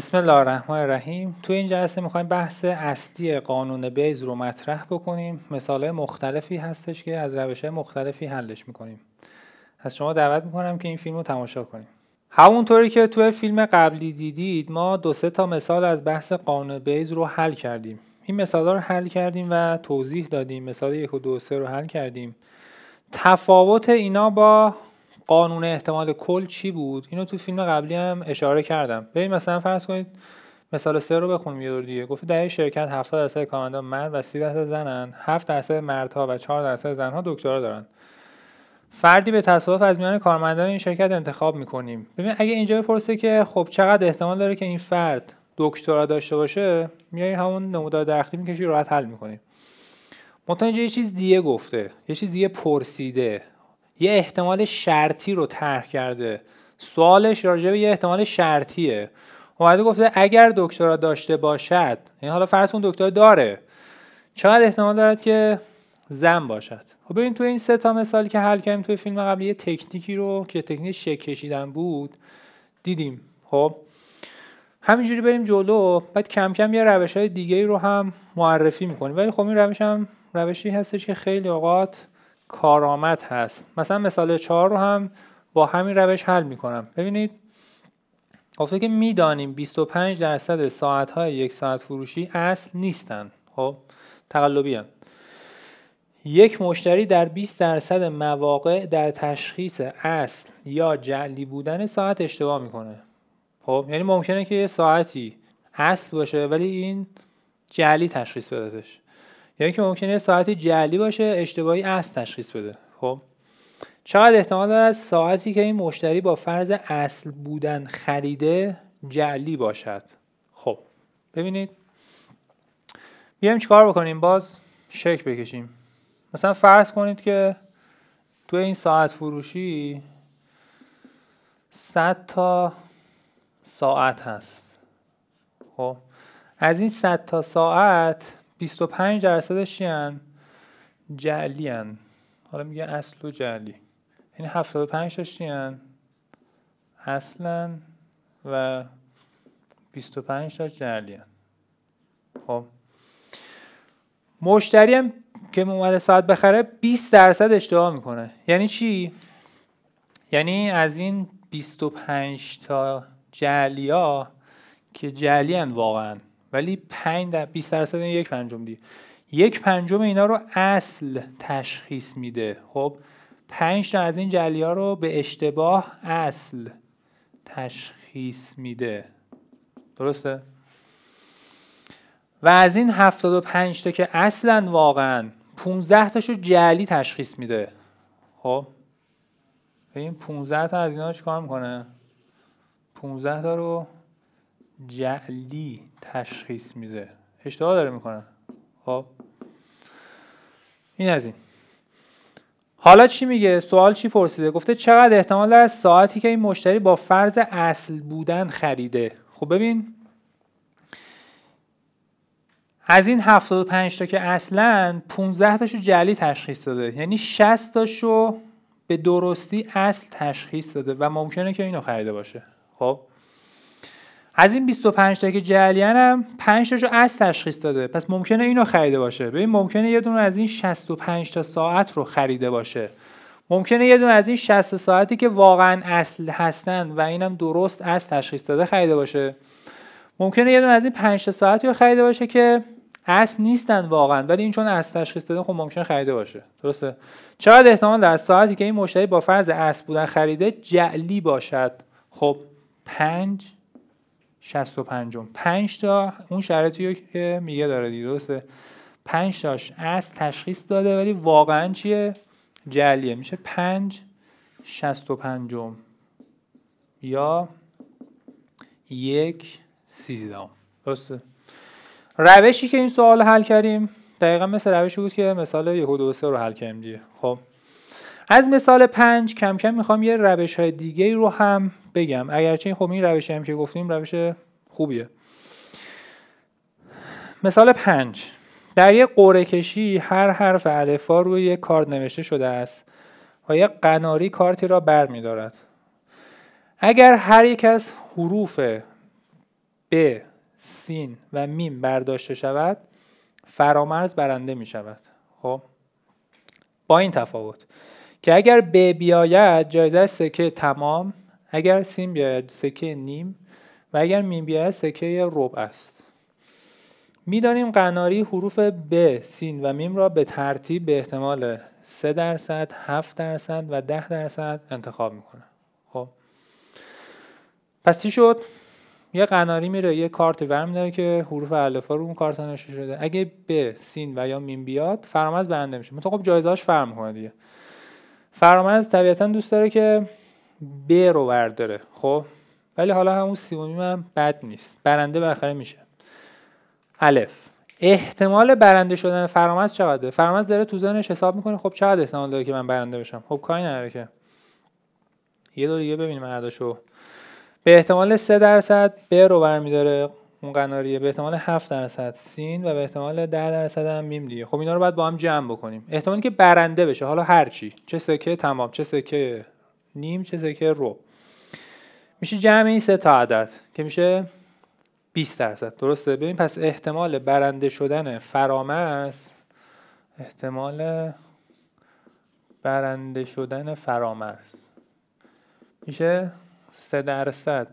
بسم الله الرحمن الرحیم تو این جلسه میخوایم بحث اصلی قانون بیز رو مطرح بکنیم مثال مختلفی هستش که از روش مختلفی حلش میکنیم از شما دعوت میکنم که این فیلم رو تماشا کنیم همونطوری که توی فیلم قبلی دیدید ما دو سه تا مثال از بحث قانون بیز رو حل کردیم این مثال رو حل کردیم و توضیح دادیم مثال یک و دو سه رو حل کردیم تفاوت اینا با قانون احتمال کل چی بود اینو تو فیلم قبلی هم اشاره کردم ببین مثلا فرض کنید مثال سه رو بخونیم یه دور دیگه گفته در شرکت 70 درصد کارمندان مرد و 30 درصد زنن 7 درصد مردها و 4 درصد زنها دکترا دارن فردی به تصادف از میان کارمندان این شرکت انتخاب میکنیم ببین اگه اینجا بپرسه که خب چقدر احتمال داره که این فرد دکترا داشته باشه میای همون نمودار درختی میکشی راحت حل میکنی مثلا اینجا یه چیز دیگه گفته یه چیز دیگه پرسیده یه احتمال شرطی رو طرح کرده سوالش راجع به یه احتمال شرطیه اومده گفته اگر دکترا داشته باشد این یعنی حالا فرض کن دکترا داره چقدر احتمال دارد که زن باشد خب ببین تو این سه تا مثالی که حل کردیم توی فیلم قبلی یه تکنیکی رو که تکنیک شک کشیدن بود دیدیم خب همینجوری بریم جلو بعد کم کم یه روش های دیگه ای رو هم معرفی میکنیم ولی خب این روش روشی هستش که خیلی اوقات کارآمد هست مثلا مثال چهار رو هم با همین روش حل میکنم ببینید گفته که دانیم 25 درصد ساعت های یک ساعت فروشی اصل نیستن خب تقلبی یک مشتری در 20 درصد مواقع در تشخیص اصل یا جعلی بودن ساعت اشتباه میکنه خب یعنی ممکنه که یه ساعتی اصل باشه ولی این جعلی تشخیص بدهش یا اینکه ممکنه ساعتی جعلی باشه اشتباهی اصل تشخیص بده خب چقدر احتمال دارد ساعتی که این مشتری با فرض اصل بودن خریده جعلی باشد خب ببینید بیایم چیکار بکنیم باز شک بکشیم مثلا فرض کنید که تو این ساعت فروشی 100 تا ساعت هست خب از این 100 تا ساعت 25 درصدش چیان جعلی حالا میگه اصل و جعلی یعنی 75 درصدش چیان اصلا و 25 تا جعلی هن. خب مشتری هم که اومده ساعت بخره 20 درصد اشتباه میکنه یعنی چی یعنی از این 25 تا جعلی ها که جعلی هن واقعا ولی 5 در 20 درصد این یک پنجم دی. یک پنجم اینا رو اصل تشخیص میده خب 5 تا از این جلی ها رو به اشتباه اصل تشخیص میده درسته و از این 75 تا که اصلا واقعا 15 تاشو جلی تشخیص میده خب این 15 تا از اینا چیکار میکنه 15 تا رو جعلی تشخیص میده اشتباه داره میکنن خب این از این حالا چی میگه سوال چی پرسیده گفته چقدر احتمال داره ساعتی که این مشتری با فرض اصل بودن خریده خب ببین از این 75 تا که اصلا 15 تاشو جلی تشخیص داده یعنی 60 تاشو به درستی اصل تشخیص داده و ممکنه که اینو خریده باشه خب از این 25 تا که جلیان هم 5 تاشو از تشخیص داده پس ممکنه اینو خریده باشه ببین ممکنه یه دونه از این 65 تا ساعت رو خریده باشه ممکنه یه دونه از این 60 ساعتی که واقعا اصل هستن و اینم درست از تشخیص داده خریده باشه ممکنه یه دونه از این 5 ساعتی رو خریده باشه که اصل نیستن واقعا ولی این چون از تشخیص داده خب ممکنه خریده باشه درسته چقدر احتمال در ساعتی که این مشتری با فرض اصل بودن خریده جعلی باشد خب 5 65 5 تا اون شرایطی که میگه داره دیگه درسته 5 تاش از تشخیص داده ولی واقعا چیه جلیه میشه 5 65 یا یک سیزدهم درسته روشی که این سوال حل کردیم دقیقا مثل روشی بود که مثال یک و دو سه رو حل کردیم دیگه خب از مثال پنج کم کم میخوام یه روش های دیگه رو هم بگم اگرچه خب این روش هم که گفتیم روش خوبیه مثال پنج در یک قره کشی هر حرف الفا روی یک کارت نوشته شده است و یک قناری کارتی را بر می اگر هر یک از حروف ب، سین و میم برداشته شود فرامرز برنده می شود خب با این تفاوت که اگر ب بیاید جایزه سکه تمام اگر سین بیاید سکه نیم و اگر میم بیاید سکه ربع است میدانیم قناری حروف ب، سین و میم را به ترتیب به احتمال 3 درصد، 7 درصد و 10 درصد انتخاب میکنه. خب پس چی شد؟ یه قناری میره یه کارت داره که حروف الفا رو اون کارت نشون شده. اگه ب، سین و یا میم بیاد، فرامز برنده میشه. متوقف خب جایزه‌اش فرق میکنه دیگه. فرامرز طبیعتا دوست داره که ب رو برداره خب ولی حالا همون سیومیم هم بد نیست برنده بالاخره میشه الف احتمال برنده شدن فرامرز چقدره فرامرز داره تو حساب میکنه خب چقدر احتمال داره که من برنده بشم خب کاری نداره که یه دور دیگه ببینیم عداشو به احتمال 3 درصد ب رو داره. اون قناریه به احتمال 7 درصد سین و به احتمال 10 درصد هم میم دیگه خب اینا رو باید با هم جمع بکنیم احتمالی که برنده بشه حالا هر چی چه سکه تمام چه سکه نیم چه سکه رو میشه جمع این سه تا عدد که میشه 20 درصد درسته ببین پس احتمال برنده شدن فرامرز احتمال برنده شدن فرامرز میشه 3 درصد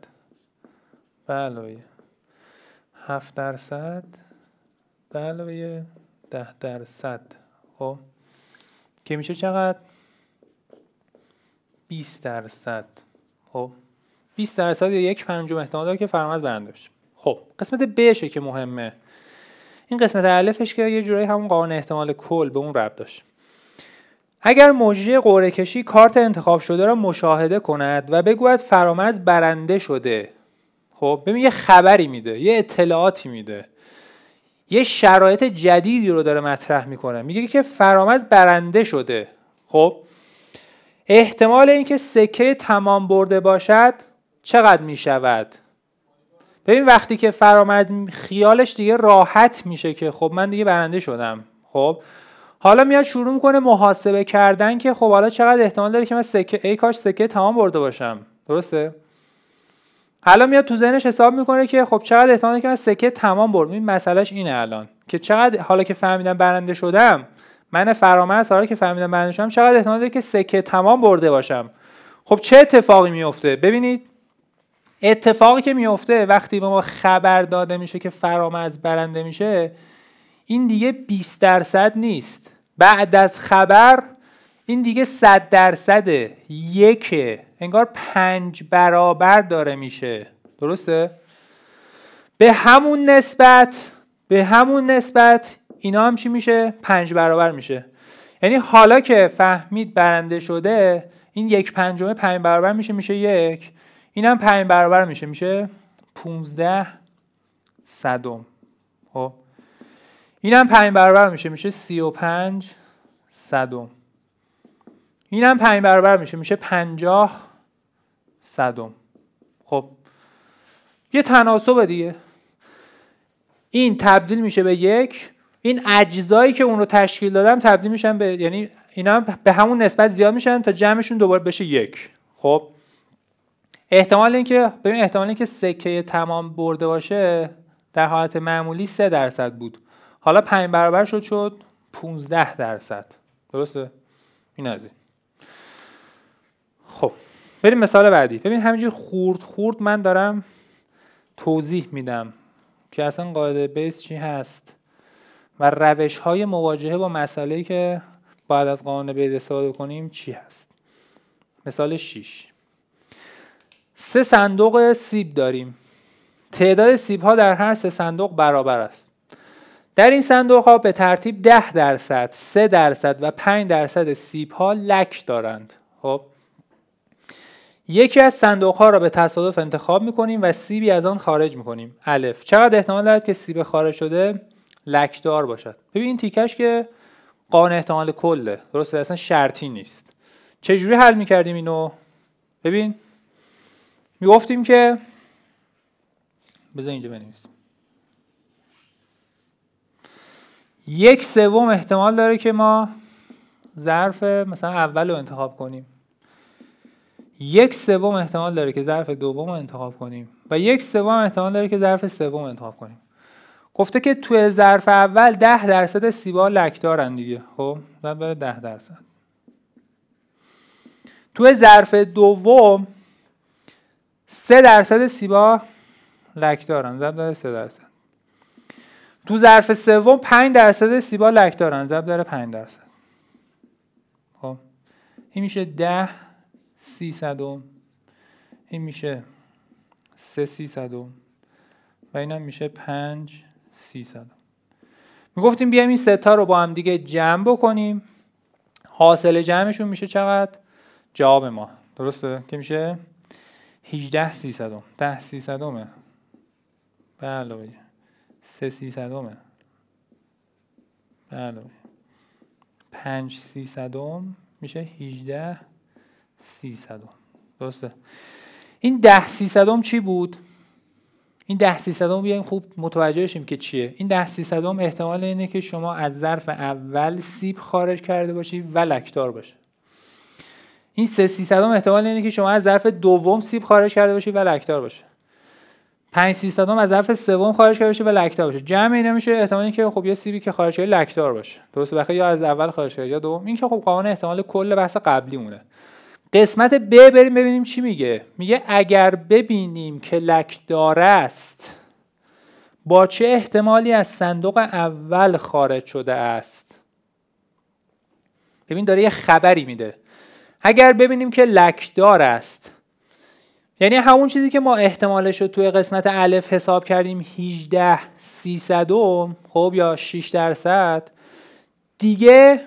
بله 7 درصد به علاوه 10 درصد خب که میشه چقدر 20 درصد خب 20 درصد یا یک پنجم احتمال داره که فرامرز برندش خب قسمت بشه که مهمه این قسمت الفش که یه جورایی همون قانون احتمال کل به اون ربط داشت اگر مجری قرعه کشی کارت انتخاب شده را مشاهده کند و بگوید فرامرز برنده شده خب ببین یه خبری میده یه اطلاعاتی میده یه شرایط جدیدی رو داره مطرح میکنه میگه که فرامز برنده شده خب احتمال اینکه سکه تمام برده باشد چقدر میشود ببین وقتی که فرامز خیالش دیگه راحت میشه که خب من دیگه برنده شدم خب حالا میاد شروع میکنه محاسبه کردن که خب حالا چقدر احتمال داره که من سکه ای کاش سکه تمام برده باشم درسته حالا میاد تو ذهنش حساب میکنه که خب چقدر احتمالی که من سکه تمام برم این مسئلهش اینه الان که چقدر حالا که فهمیدم برنده شدم من فرامرز حالا که فهمیدم برنده شدم چقدر احتمال که سکه تمام برده باشم خب چه اتفاقی میفته ببینید اتفاقی که میفته وقتی به ما خبر داده میشه که فرامرز برنده میشه این دیگه 20 درصد نیست بعد از خبر این دیگه 100 درصد یکه انگار پنج برابر داره میشه درسته؟ به همون نسبت به همون نسبت اینا هم چی میشه؟ پنج برابر میشه یعنی حالا که فهمید برنده شده این یک پنجمه پنج برابر میشه میشه یک اینم پنج برابر میشه میشه پونزده صدم خب هم پنج برابر میشه میشه پنج صدم هم پنج برابر میشه میشه پنجاه صدم خب یه تناسب دیگه این تبدیل میشه به یک این اجزایی که اون رو تشکیل دادم تبدیل میشن به یعنی اینا به همون نسبت زیاد میشن تا جمعشون دوباره بشه یک خب احتمال اینکه ببین احتمال اینکه سکه تمام برده باشه در حالت معمولی 3 درصد بود حالا 5 برابر شد شد 15 درصد درسته این از خب بریم مثال بعدی ببین همینجوری خورد خورد من دارم توضیح میدم که اصلا قاعده بیس چی هست و روش های مواجهه با مسئله که بعد از قانون بیس استفاده کنیم چی هست مثال 6 سه صندوق سیب داریم تعداد سیب ها در هر سه صندوق برابر است در این صندوق ها به ترتیب 10 درصد سه درصد و 5 درصد سیب ها لک دارند خب یکی از صندوق ها را به تصادف انتخاب می کنیم و سیبی از آن خارج می کنیم الف چقدر احتمال دارد که سیب خارج شده لکدار باشد ببین این تیکش که قانون احتمال کله درسته اصلا شرطی نیست چجوری حل می کردیم اینو ببین می گفتیم که بذار اینجا بنویسیم یک سوم احتمال داره که ما ظرف مثلا اول رو انتخاب کنیم یک سوم احتمال داره که ظرف دوم انتخاب کنیم و یک سوم احتمال داره که ظرف سوم انتخاب کنیم گفته که توی ظرف اول ده درصد سیبا لک دارن دیگه خب بره ده درصد تو ظرف دوم سه درصد سیبا لک دارن زب داره سه درصد تو ظرف سوم پنج درصد سیبا لک دارن زب داره 5 درصد خب این میشه ده 300 این میشه 3 300 و اینم میشه 5 300 می گفتیم بیایم این ستا رو با هم دیگه جمع بکنیم حاصل جمعشون میشه چقدر جواب ما درسته که میشه 18 300 10 300 بله 3 300 بله 5 300 میشه 18 سی درسته این ده سی چی بود؟ این ده سی صدم بیایم خوب متوجه شیم که چیه این ده سی احتمال اینه که شما از ظرف اول سیب خارج کرده باشی و لکتار باشه این سه سی احتمال اینه که شما از ظرف دوم سیب خارج کرده باشی و لکتار باشه پنج سی صدم از ظرف سوم خارج کرده باشه و لکتار باشه جمع اینا میشه احتمال که خب یه سیبی که خارج کرده لکتار باشه درسته بخیر یا از اول خارج کرده یا دوم این که خب قانون احتمال کل بحث قبلی مونه قسمت ب بریم ببینیم چی میگه میگه اگر ببینیم که لکدار است با چه احتمالی از صندوق اول خارج شده است ببین داره یه خبری میده اگر ببینیم که لکدار است یعنی همون چیزی که ما احتمالش رو توی قسمت الف حساب کردیم 18 300 خب یا 6 درصد دیگه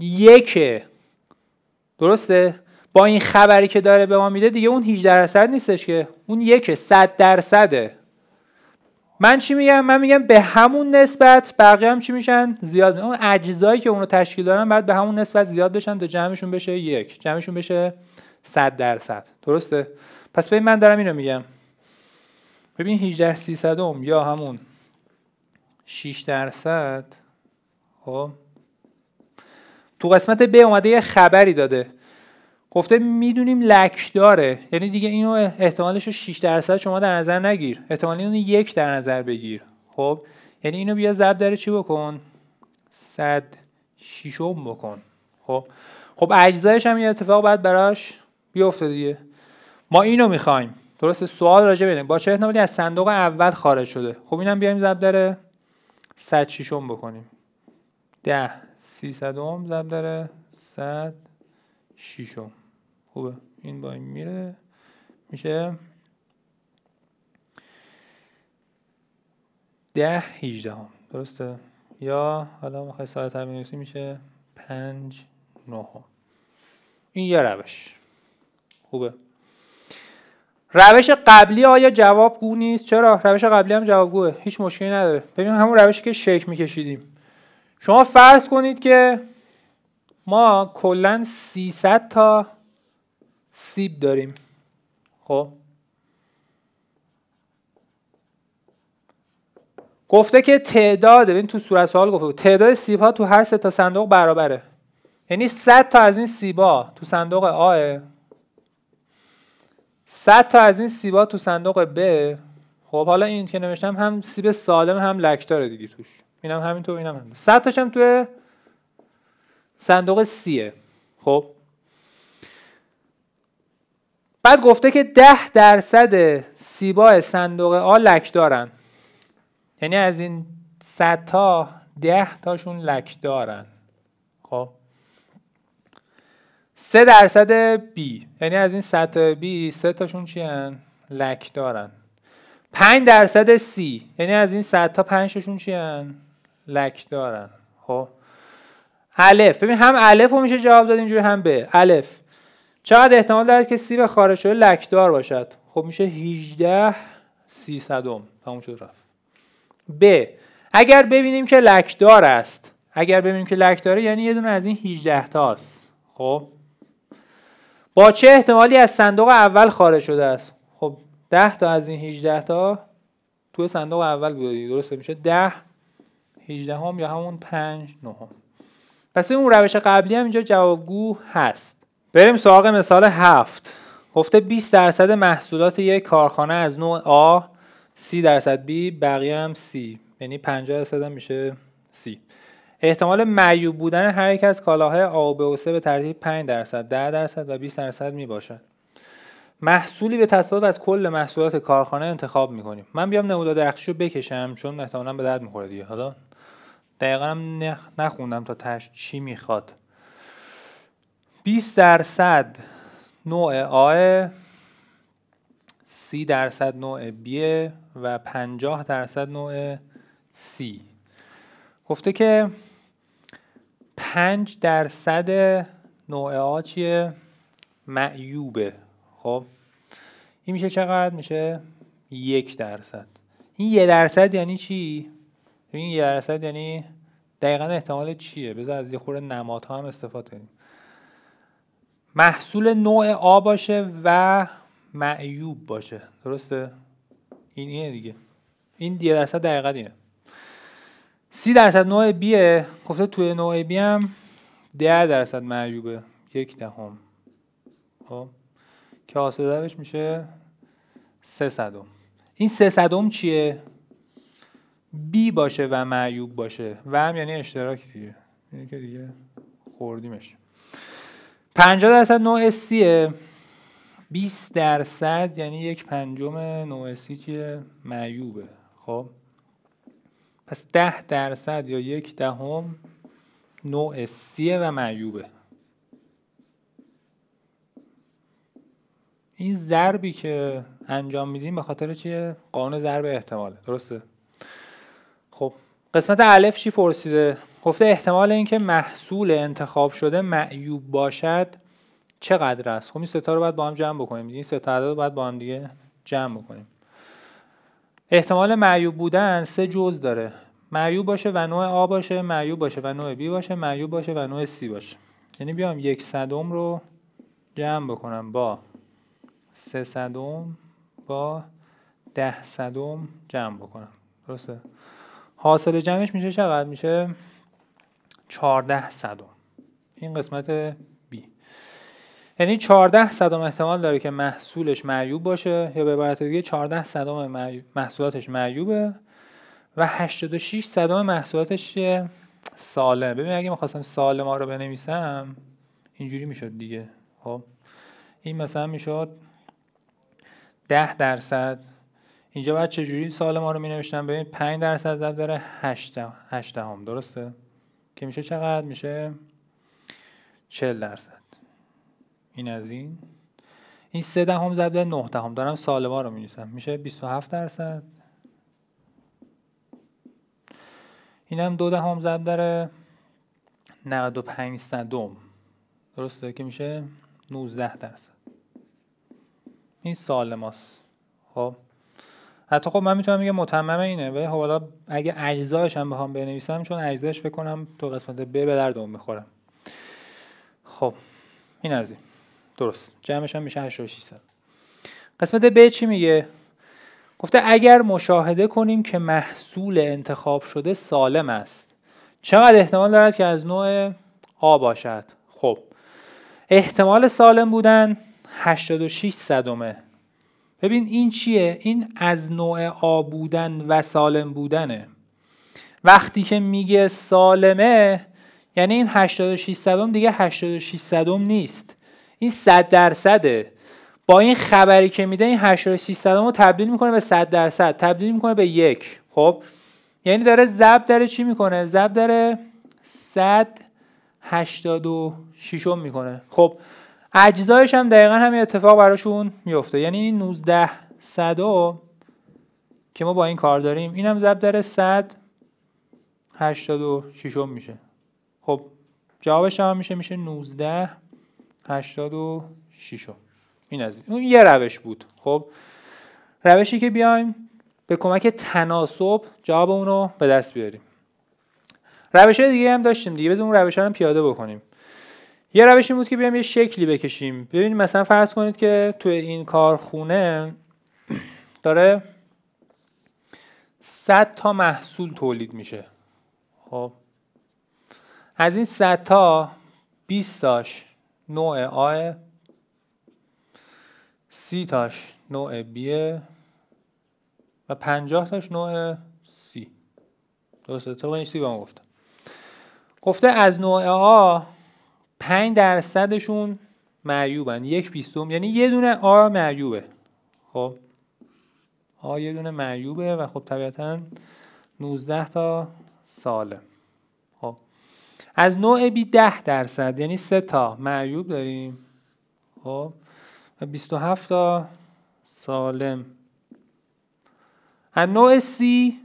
یکه درسته با این خبری که داره به ما میده دیگه اون 18 درصد نیستش که اون یک صد درصده من چی میگم من میگم به همون نسبت بقیه هم چی میشن زیاد اون اجزایی که اونو تشکیل دارن بعد به همون نسبت زیاد بشن تا جمعشون بشه یک جمعشون بشه 100 درصد درسته پس ببین من دارم اینو میگم ببین 18 300 هم یا همون 6 درصد خب تو قسمت به اومده یه خبری داده گفته میدونیم لکش داره یعنی دیگه اینو احتمالش رو 6 درصد شما در نظر نگیر احتمال اینو یک در نظر بگیر خب یعنی اینو بیا ضرب داره چی بکن 100 6 بکن خب خب اجزایش هم یه اتفاق بعد براش بیفته دیگه ما اینو میخوایم درست سوال راجع ببینیم با چه از صندوق اول خارج شده خب اینم بیایم ضرب داره 100 6 بکنیم 10 300 ضرب داره 100 خوبه این با این میره میشه ده هم درسته یا حالا میخوای ساعت هم میشه پنج نهم این یه روش خوبه روش قبلی آیا جوابگو نیست چرا روش قبلی هم جوابگوه هیچ مشکلی نداره ببین همون روشی که شیک میکشیدیم شما فرض کنید که ما کلا 300 تا سیب داریم خب گفته که تعداد ببین تو صورت سوال گفته تعداد سیب ها تو هر سه تا صندوق برابره یعنی 100 تا از این سیبا تو صندوق آه 100 تا از این سیبا تو صندوق ب خب حالا این که نوشتم هم سیب سالم هم لکدار دیگه توش اینم همینطور اینم هم 100 تاش توی صندوق سیه خب بعد گفته که ده درصد سیبا صندوق آ لک دارن یعنی از این صد تا ده تاشون لک دارن خب سه درصد بی یعنی از این صد تا بی سه تاشون چی هن؟ لک دارن پنج درصد سی یعنی از این صد تا تاشون چی هن؟ لک دارن خب الف ببین هم الف رو میشه جواب داد اینجوری هم به الف چقدر احتمال دارد که سیب خارج شده لکدار باشد خب میشه 18 300 تموم شد رفت ب اگر ببینیم که لکدار است اگر ببینیم که لکداره یعنی یه دونه از این 18 تاست خب با چه احتمالی از صندوق اول خارج شده است خب 10 تا از این 18 تا تو صندوق اول بوده درست میشه 10 18 هم یا همون 5 9 هم. پس اون روش قبلی هم اینجا جوابگو هست بریم سراغ مثال هفت گفته 20 درصد محصولات یک کارخانه از نوع A 30 درصد B بقیه هم C یعنی 50 درصد هم میشه C احتمال معیوب بودن هر یک از کالاهای A و B و C به ترتیب 5 درصد 10 درصد و 20 درصد میباشد محصولی به تصادف از کل محصولات کارخانه انتخاب میکنیم من بیام نمودار درخشی رو بکشم چون احتمالاً به درد میخوره دیگه حالا دقیقا نخوندم تا تش چی میخواد 20 درصد نوع آه 30 درصد نوع b و 50 درصد نوع سی گفته که 5 درصد نوع آ چیه معیوبه خب این میشه چقدر میشه یک درصد این یه درصد یعنی چی این یه درصد یعنی دقیقا احتمال چیه بذار از یه خور نمات ها هم استفاده کنیم محصول نوع آ باشه و معیوب باشه درسته این اینه دیگه این دیگه درصد دقیق اینه سی درصد نوع بیه گفته توی نوع بی هم ده درصد معیوبه یک دهم خب که آسدهش میشه سه صدم این سه صدم چیه B باشه و معیوب باشه و هم یعنی اشتراک دیگه یعنی که دیگه خوردیمش 50 درصد نوع سیه 20 درصد یعنی یک پنجم نوع سی که معیوبه خب پس 10 درصد یا یک دهم ده نوع سیه و معیوبه این ضربی که انجام میدیم به خاطر چیه قانون ضرب احتماله درسته خب قسمت الف چی پرسیده گفته احتمال اینکه محصول انتخاب شده معیوب باشد چقدر است خب این ستا رو باید با هم جمع بکنیم این سه رو باید با هم دیگه جمع بکنیم احتمال معیوب بودن سه جز داره معیوب باشه و نوع آ باشه معیوب باشه و نوع بی باشه معیوب باشه و نوع سی باشه یعنی بیام یک صدم رو جمع بکنم با سه صدم با ده صدم جمع بکنم درسته حاصل جمعش میشه چقدر میشه 14 صدم این قسمت B یعنی 14 صدم احتمال داره که محصولش معیوب باشه یا به عبارت دیگه 14 صدم محصولاتش معیوبه و 86 صدم محصولاتش سالم ببین اگه میخواستم سالم ما رو بنویسم اینجوری میشد دیگه خب این مثلا میشد 10 درصد اینجا باید چجوری سالم ما رو می نوشتم ببین 5 درصد ضرب داره 8 8 درسته که میشه چقدر میشه 40 درصد این از این این سه دهم ضرب 9 دهم دارم سالما رو مینویسم میشه 27 درصد این هم دهم ضرب در 95 صدم درسته که میشه 19 درصد این سالماست خب حتی خب من میتونم بگم متمم اینه ولی خب حالا اگه اجزایش هم بخوام بنویسم چون اجزایش فکر کنم تو قسمت ب به اون میخورم خب این از درست جمعش هم میشه 8600 قسمت ب چی میگه گفته اگر مشاهده کنیم که محصول انتخاب شده سالم است چقدر احتمال دارد که از نوع آ باشد خب احتمال سالم بودن 86 صدمه ببین این چیه این از نوع آ بودن و سالم بودنه وقتی که میگه سالمه یعنی این 86 صدم دیگه 86 صدم نیست این 100 درصده با این خبری که میده این 86 صدم رو تبدیل میکنه به 100 درصد تبدیل میکنه به یک خب یعنی داره زب داره چی میکنه زب داره 186 میکنه خب اجزایش هم دقیقا همین اتفاق براشون میفته یعنی این 19 که ما با این کار داریم این هم ضرب در 100 86 میشه خب جوابش هم میشه میشه 19 این از اون یه روش بود خب روشی که بیایم به کمک تناسب جواب اونو به دست بیاریم روش دیگه هم داشتیم دیگه بزن اون روش هم پیاده بکنیم یه روش این بود که بیام یه شکلی بکشیم ببینید مثلا فرض کنید که تو این کارخونه داره 100 تا محصول تولید میشه خب از این 100 تا 20 تاش نوع آ 30 تاش نوع 9B و 50 تاش نوع 9C. درسته تو این سی به گفته گفته از نوع آ 5 درصدشون معیوبن یک بیستم یعنی یه دونه آر معیوبه خب آ یه دونه معیوبه و خب طبیعتا 19 تا سالم خب از نوع بی 10 درصد یعنی سه تا معیوب داریم خب و 27 تا سالم از نوع سی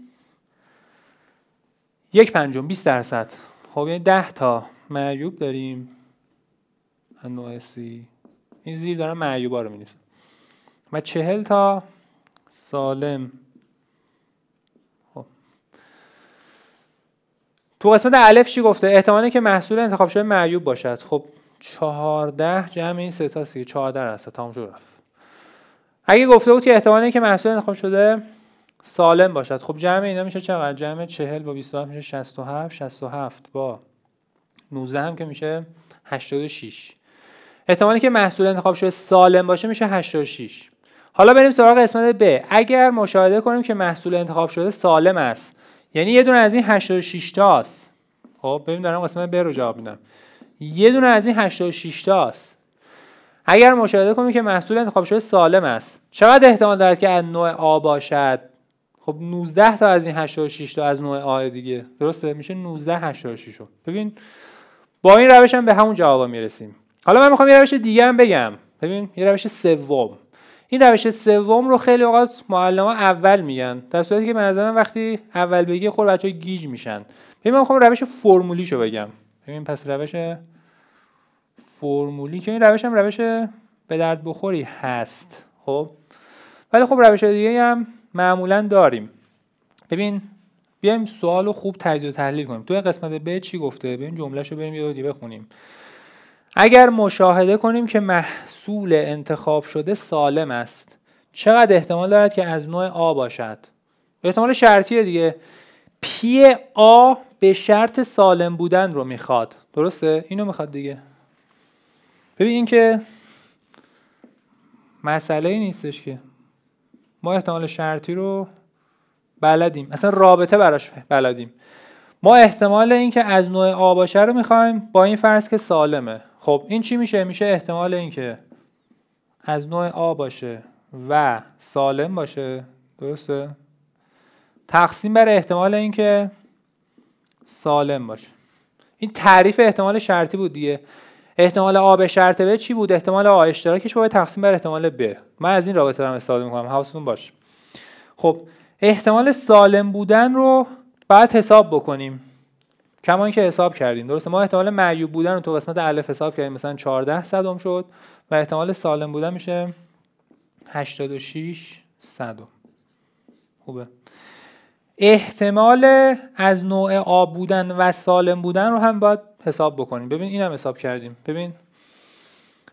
یک پنجم 20 درصد خب یعنی 10 تا معیوب داریم از نوع این زیر دارم معیوبا رو می‌نویسم و چهل تا سالم خب. تو قسمت الف چی گفته احتمالی که محصول انتخاب شده معیوب باشد خب چهارده جمع این سه تا سی چهارده هست تا شد رفت اگه گفته بود که احتمالی که محصول انتخاب شده سالم باشد خب جمع اینا میشه چقدر جمع چهل با 27 میشه 67 67 با 19 هم که میشه 86 احتمالی که محصول انتخاب شده سالم باشه میشه 86 حالا بریم سراغ قسمت ب اگر مشاهده کنیم که محصول انتخاب شده سالم است یعنی یه دونه از این 86 است. خب ببین دارم قسمت ب رو جواب میدم یه دونه از این 86 است اگر مشاهده کنیم که محصول انتخاب شده سالم است چقدر احتمال دارد که از نوع آ باشد خب 19 تا از این 86 تا از نوع آ دیگه درسته میشه 19 86 ببین با این روش هم به همون جواب میرسیم حالا من میخوام یه روش دیگه هم بگم ببین یه روش سوم این روش سوم رو خیلی اوقات ها اول میگن در صورتی که به وقتی اول بگی خور خب بچه گیج میشن ببین من میخوام روش شو بگم ببین پس روش فرمولی که این روش هم روش به درد بخوری هست خب ولی خب روش دیگه هم معمولا داریم ببین بیایم سوال رو خوب تجزیه و تحلیل کنیم تو قسمت به چی گفته جمله جملهشو بریم یه بخونیم اگر مشاهده کنیم که محصول انتخاب شده سالم است چقدر احتمال دارد که از نوع آ باشد احتمال شرطیه دیگه پی آ به شرط سالم بودن رو میخواد درسته اینو میخواد دیگه ببین این که مسئله ای نیستش که ما احتمال شرطی رو بلدیم اصلا رابطه براش بلدیم ما احتمال اینکه از نوع آ باشه رو میخوایم با این فرض که سالمه خب این چی میشه میشه احتمال اینکه از نوع آ باشه و سالم باشه درسته تقسیم بر احتمال اینکه سالم باشه این تعریف احتمال شرطی بود دیگه احتمال آ به شرط ب چی بود احتمال آ اشتراکش باید تقسیم بر احتمال ب من از این رابطه دارم استفاده میکنم حواستون باشه خب احتمال سالم بودن رو بعد حساب بکنیم کما اینکه حساب کردیم درسته ما احتمال معیوب بودن رو تو قسمت الف حساب کردیم مثلا 14 صدم شد و احتمال سالم بودن میشه 86 صدم خوبه احتمال از نوع آب بودن و سالم بودن رو هم باید حساب بکنیم ببین این هم حساب کردیم ببین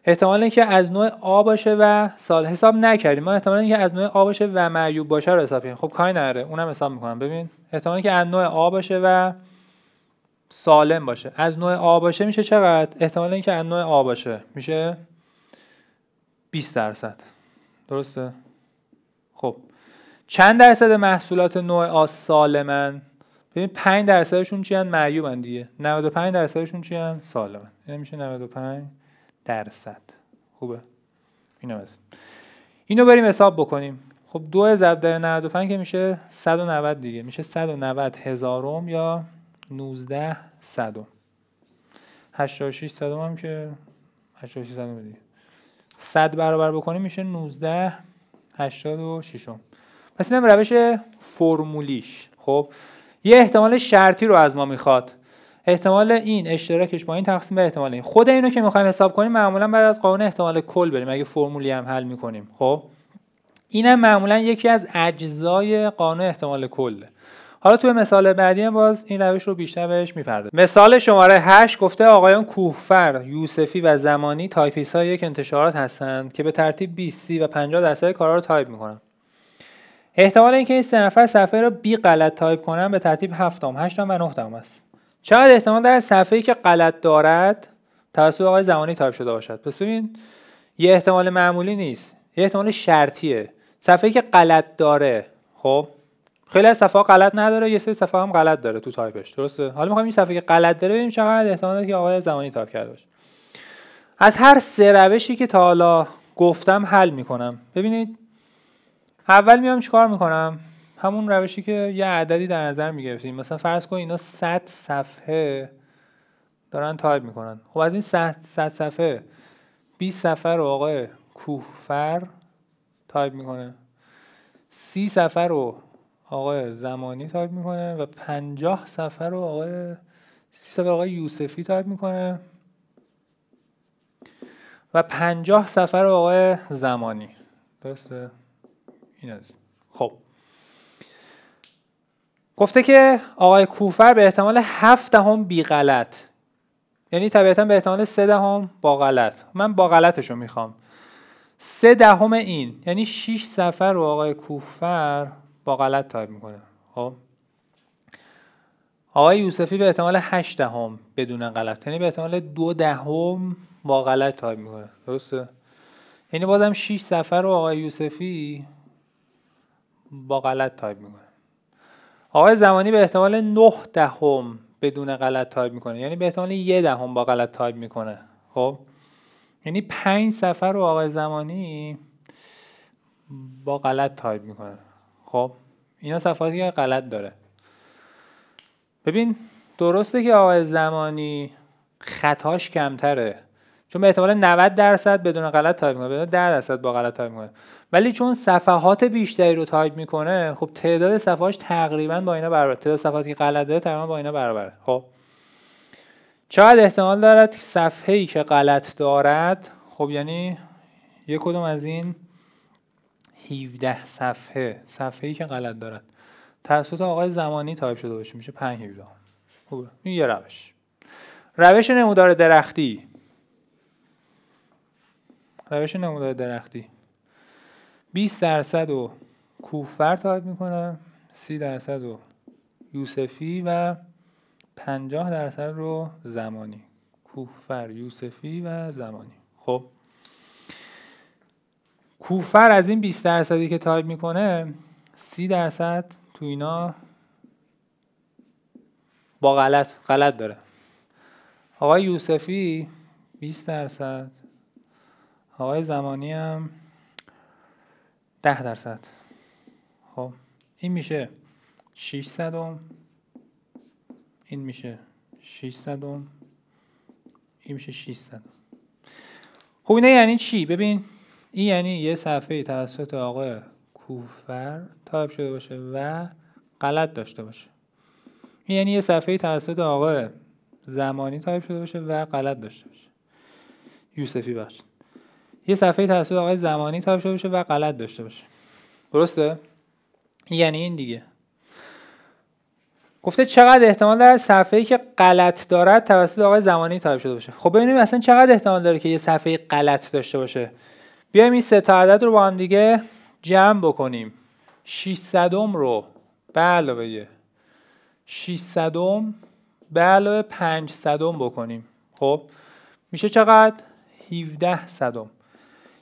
احتمال اینکه از نوع آ باشه و سال حساب نکردیم ما احتمال اینکه از نوع آ باشه و معیوب باشه رو حساب کردیم خب کاری نره اونم حساب میکنم ببین احتمال اینکه از نوع آ باشه و سالم باشه از نوع آ باشه میشه چقدر احتمال اینکه از نوع آ باشه میشه 20 درصد درسته خب چند درصد محصولات نوع آ سالمن ببین 5 درصدشون چی ان معیوبن دیگه 95 درصدشون چی ان سالمن یعنی میشه 95 درصد خوبه اینو بس اینو بریم حساب بکنیم خب دو ضرب در 95 که میشه 190 دیگه میشه 190 هزارم یا 19 صدم 86 هم که 86 صدم 100 برابر بکنیم میشه 19 86 هم. پس اینم روش فرمولیش خب یه احتمال شرطی رو از ما میخواد احتمال این اشتراکش با این تقسیم به احتمال این خود اینو که میخوایم حساب کنیم معمولا بعد از قانون احتمال کل بریم اگه فرمولی هم حل میکنیم خب اینم معمولا یکی از اجزای قانون احتمال کله حالا توی مثال بعدی هم باز این روش رو بیشتر بهش میپرده مثال شماره 8 گفته آقایان کوهفر یوسفی و زمانی تایپیس های یک انتشارات هستند که به ترتیب 20 و 50 درصد کارا رو تایپ میکنن احتمال اینکه این سه نفر صفحه رو بی غلط تایپ کنن به ترتیب 7 ام 8 و 9 است چقدر احتمال در صفحه‌ای که غلط دارد توسط آقای زمانی تایپ شده باشد پس ببین یه احتمال معمولی نیست یه احتمال شرطیه صفحه‌ای که غلط داره خب خیلی از صفحه غلط نداره یه سری صفحه هم غلط داره تو تایپش درسته حالا میخوایم این صفحه که غلط داره ببینیم چقدر احتمال که آقای زمانی تایپ کرده باشه از هر سه روشی که تا حالا گفتم حل میکنم ببینید اول میام چیکار میکنم همون روشی که یه عددی در نظر میگرفتیم مثلا فرض کن اینا 100 صفحه دارن تایپ میکنن خب از این 100 صفحه 20 صفحه رو آقای کوهفر تایپ میکنه 30 صفحه رو آقای زمانی تایپ میکنه و پنجاه سفر رو آقای سی سفر آقای یوسفی تایپ میکنه و پنجاه سفر رو آقای زمانی درسته این خب گفته که آقای کوفر به احتمال هفت دهم بی غلط یعنی طبیعتا به احتمال سه دهم با غلط من با غلطش رو میخوام سه دهم این یعنی 6 سفر رو آقای کوفر غلط تایپ میکنه خب آقای یوسفی به احتمال 8 دهم بدون غلط یعنی به احتمال دو دهم با غلط تایپ میکنه درسته یعنی بازم 6 سفر رو آقای یوسفی با غلط تایپ میکنه آقای زمانی به احتمال 9 دهم بدون غلط تایپ میکنه یعنی به احتمال 1 دهم با غلط تایپ میکنه خب یعنی 5 سفر رو آقای زمانی با غلط تایپ میکنه خب اینا صفحاتی که غلط داره ببین درسته که آقای زمانی خطاش کمتره چون به احتمال 90 درصد بدون غلط تایپ میکنه بدون 10 درصد با غلط تایپ میکنه ولی چون صفحات بیشتری رو تایپ میکنه خب تعداد صفحاش تقریبا با اینا برابر تعداد صفحاتی که غلط داره تقریبا با اینا برابره خب چقدر احتمال دارد صفحه ای که غلط دارد خب یعنی یک کدوم از این 17 صفحه ای که غلط دارد توسط آقای زمانی تایپ شده باشه میشه 5 17 خوبه این یه روش روش نمودار درختی روش نمودار درختی 20 درصد و کوفر تایپ میکنه 30 درصد و یوسفی و 50 درصد رو زمانی کوفر یوسفی و زمانی خب کوفر از این 20 درصدی که تایپ میکنه 30 درصد تو اینا با غلط غلط داره آقای یوسفی 20 درصد آقای زمانی هم 10 درصد خب این میشه 600 اوم این میشه 600 اوم این میشه 600 اوم خب اینه یعنی چی ببین این یعنی یه صفحه توسط آقای کوفر تایپ شده باشه و غلط داشته باشه این یعنی یه صفحه توسط آقای زمانی تایپ شده باشه و غلط داشته باشه یوسفی بخش یه صفحه توسط آقای زمانی تایپ شده باشه و غلط داشته باشه درسته یعنی این دیگه گفته چقدر احتمال داره صفحه‌ای که غلط دارد توسط آقای زمانی تایپ شده باشه خب ببینیم اصلا چقدر احتمال داره که یه صفحه غلط داشته باشه بیایم این سه تا عدد رو با هم دیگه جمع بکنیم 600 رو به علاوه 600 به علاوه 500 بکنیم خب میشه چقدر 17 صدم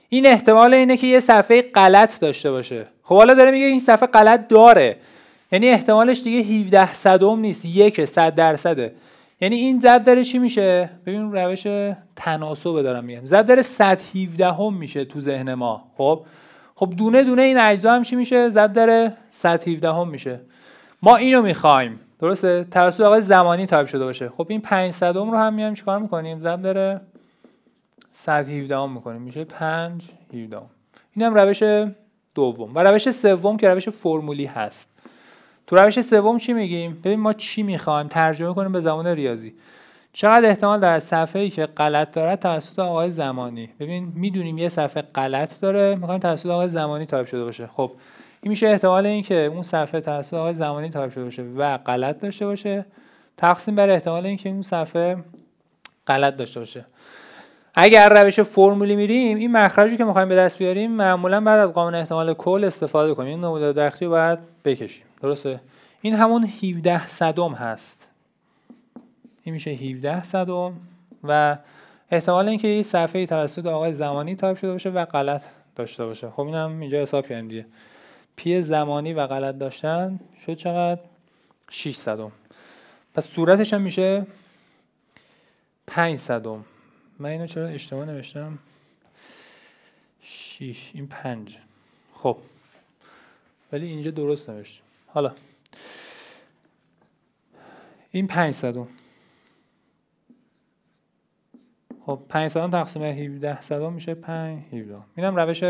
این احتمال اینه که یه صفحه غلط داشته باشه خب حالا داره میگه این صفحه غلط داره یعنی احتمالش دیگه 17 صدم نیست یک صد درصده یعنی این ضرب داره چی میشه ببین روش تناسبه دارم میگم ضرب داره 117 هم میشه تو ذهن ما خب خب دونه دونه این اجزا هم چی میشه ضرب داره 117 هم میشه ما اینو میخوایم درسته توسط آقای زمانی تایپ شده باشه خب این 500 هم رو هم میایم چیکار میکنیم ضرب داره 117 هم میکنیم میشه 5 17 هم. این هم روش دوم و روش سوم که روش فرمولی هست تو روش سوم چی میگیم ببین ما چی میخوایم ترجمه کنیم به زمان ریاضی چقدر احتمال در صفحه ای که غلط داره توسط آقای زمانی ببین میدونیم یه صفحه غلط داره میخوایم توسط آقای زمانی تایپ شده باشه خب این میشه احتمال اینکه اون صفحه توسط آقای زمانی تایپ شده باشه و غلط داشته باشه تقسیم بر احتمال اینکه اون صفحه غلط داشته باشه اگر روش فرمولی میریم این مخرجی که میخوایم به دست بیاریم معمولا بعد از قانون احتمال کل استفاده کنیم این نمودار دقیقی رو باید بکشیم درسته این همون 17 صدم هست این میشه 17 صدم و احتمال اینکه یه صفحه توسط آقای زمانی تایپ شده باشه و غلط داشته باشه خب اینم اینجا حساب کردیم دیگه پی زمانی و غلط داشتن شد چقدر 6 صدم پس صورتش هم میشه 5 صدم من اینو چرا اشتباه نوشتم 6 این 5 خب ولی اینجا درست نوشتم حالا این 500 خب 500 تقسیم 17 میشه 5 17 اینم روش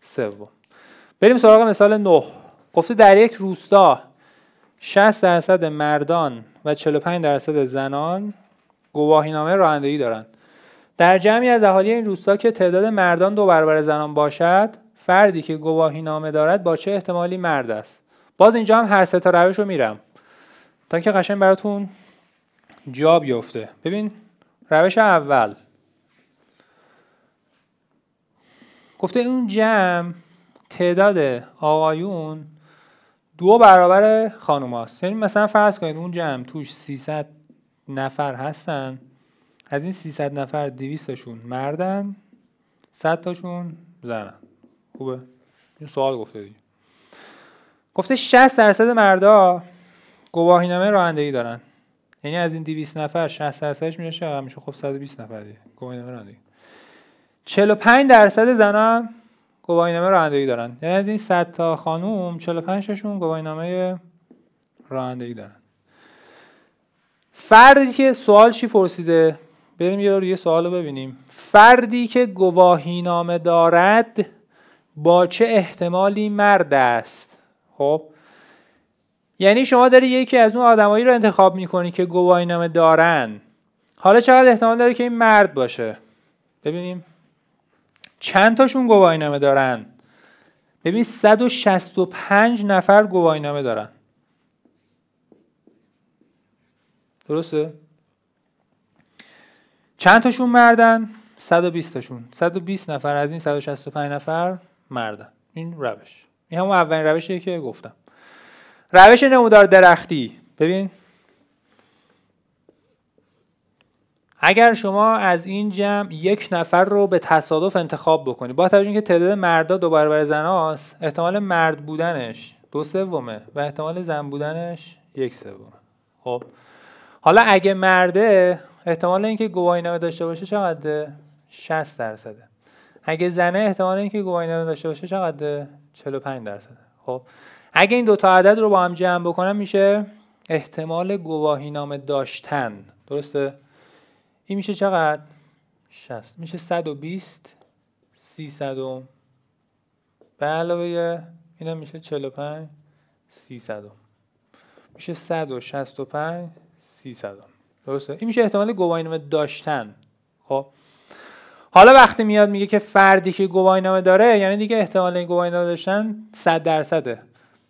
سوم بریم سراغ مثال 9 گفته در یک روستا 60 درصد مردان و 45 درصد زنان گواهینامه رانندگی دارند در جمعی از اهالی این روستا که تعداد مردان دو برابر زنان باشد فردی که گواهی نامه دارد با چه احتمالی مرد است باز اینجا هم هر سه تا روش رو میرم تا که قشنگ براتون جا بیفته ببین روش اول گفته این جمع تعداد آقایون دو برابر خانوم هاست یعنی مثلا فرض کنید اون جمع توش 300 نفر هستن از این 300 نفر 200 تاشون مردن 100 تاشون زنن خوبه این سوال گفته دیگه گفته 60 درصد مردا گواهینامه رانندگی دارن یعنی از این 200 نفر 60 درصدش میشه میشه خب 120 نفر دیگه گواهینامه رانندگی 45 درصد زنم گواهینامه رانندگی دارن یعنی از این 100 تا خانوم 45 تاشون گواهینامه رانندگی دارن فردی که سوال چی پرسیده بریم یه یه سوالو ببینیم فردی که گواهینامه دارد با چه احتمالی مرد است خب یعنی شما داری یکی از اون آدمایی رو انتخاب میکنی که گواهینامه دارن حالا چقدر احتمال داره که این مرد باشه ببینیم چند تاشون گواهینامه دارن ببین 165 نفر گواهینامه دارن درسته چند تاشون مردن 120 تاشون 120 نفر از این 165 نفر مردن این روش این همون اولین روشی که گفتم روش نمودار درختی ببین اگر شما از این جمع یک نفر رو به تصادف انتخاب بکنی با توجه اینکه تعداد مردا دو برابر زناست احتمال مرد بودنش دو سومه و احتمال زن بودنش یک سومه خب حالا اگه مرده احتمال اینکه گواهینامه داشته باشه چقدر 60 درصده اگه زنه احتمال اینکه گواهینامه داشته باشه چقدر 45 درصد خب اگه این دوتا عدد رو با هم جمع بکنم میشه احتمال گواهی نامه داشتن درسته این میشه چقدر 60 میشه 120 300 به علاوه اینم میشه 45 300 میشه 165 300 درسته این میشه احتمال گواهی نامه داشتن خب حالا وقتی میاد میگه که فردی که گواهینامه داره یعنی دیگه احتمال این نامه داشتن 100 درصده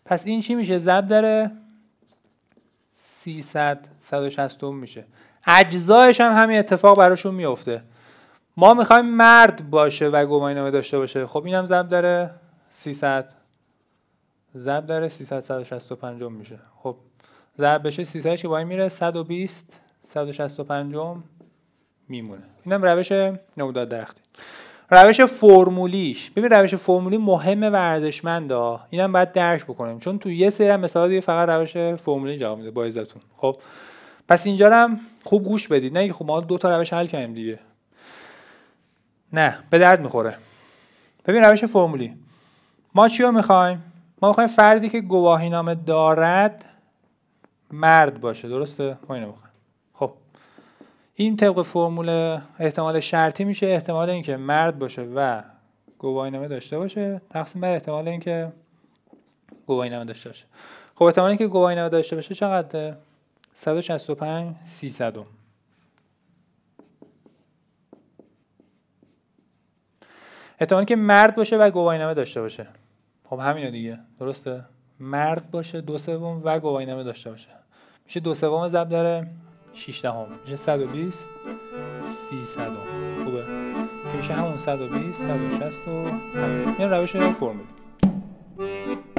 پس این چی میشه زب داره 300 160 میشه اجزایش هم همین اتفاق براشون میفته ما میخوایم مرد باشه و نامه داشته باشه خب اینم ضرب داره 300 زب داره 300 165 میشه خب زب بشه 300 که وای میره 120 165 میمونه اینم روش نمودار درختی روش فرمولیش ببین روش فرمولی مهم و ارزشمند ها اینم باید درک بکنیم چون تو یه سری مثال دیگه فقط روش فرمولی جواب میده با عزتون خب پس اینجا هم خوب گوش بدید نه خب ما دو تا روش حل کنیم دیگه نه به درد میخوره ببین روش فرمولی ما چی رو میخوایم ما میخوایم فردی که گواهینامه دارد مرد باشه درسته ما اینو این طبق فرمول احتمال شرطی میشه احتمال اینکه مرد باشه و گواهینامه داشته باشه تقسیم بر احتمال اینکه گواهینامه داشته باشه خب احتمال اینکه گواهینامه داشته باشه چقدر 165 300 احتمال که مرد باشه و گواهینامه داشته باشه خب همینو دیگه درسته مرد باشه دو سوم و گواهینامه داشته باشه میشه دو سوم ضرب داره؟ 6 دهم میشه 120 300 خوبه میشه همون 120 160 و همین این روش فرمولی